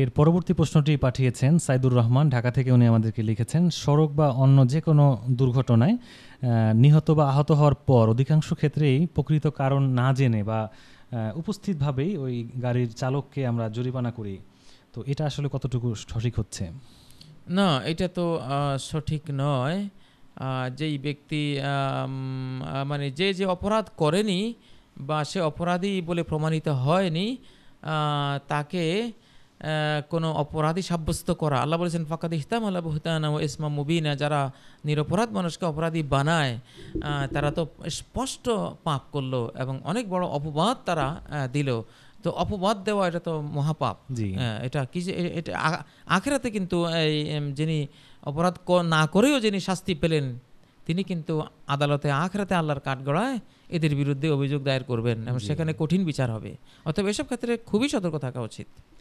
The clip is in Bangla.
এর পরবর্তী প্রশ্নটি পাঠিয়েছেন সাইদুর রহমান ঢাকা থেকে উনি আমাদেরকে লিখেছেন সড়ক বা অন্য যে কোনো দুর্ঘটনায় নিহত বা আহত হওয়ার পর অধিকাংশ ক্ষেত্রেই প্রকৃত কারণ না জেনে বা উপস্থিতভাবেই ওই গাড়ির চালককে আমরা জরিমানা করি তো এটা আসলে কতটুকু সঠিক হচ্ছে না এটা তো সঠিক নয় যেই ব্যক্তি মানে যে যে অপরাধ করেনি বা সে অপরাধী বলে প্রমাণিত হয়নি তাকে কোনো অপরাধী সাব্যস্ত করা আল্লাহ বলেছেন ফাকাদ ইস্তাম আল্লাহ বুহতানা ও ইসমা মুবিনা যারা নিরপরাধ মানুষকে অপরাধী বানায় তারা তো স্পষ্ট পাপ করলো এবং অনেক বড় অপবাদ তারা দিল তো অপবাদ দেওয়া এটা তো মহাপাপ এটা কি যে এটা আখেরাতে কিন্তু এই যিনি অপরাধ না করেও যিনি শাস্তি পেলেন তিনি কিন্তু আদালতে আখরাতে আল্লাহর কাঠগড়ায় এদের বিরুদ্ধে অভিযোগ দায়ের করবেন এবং সেখানে কঠিন বিচার হবে অর্থাৎ এসব ক্ষেত্রে খুবই সতর্ক থাকা উচিত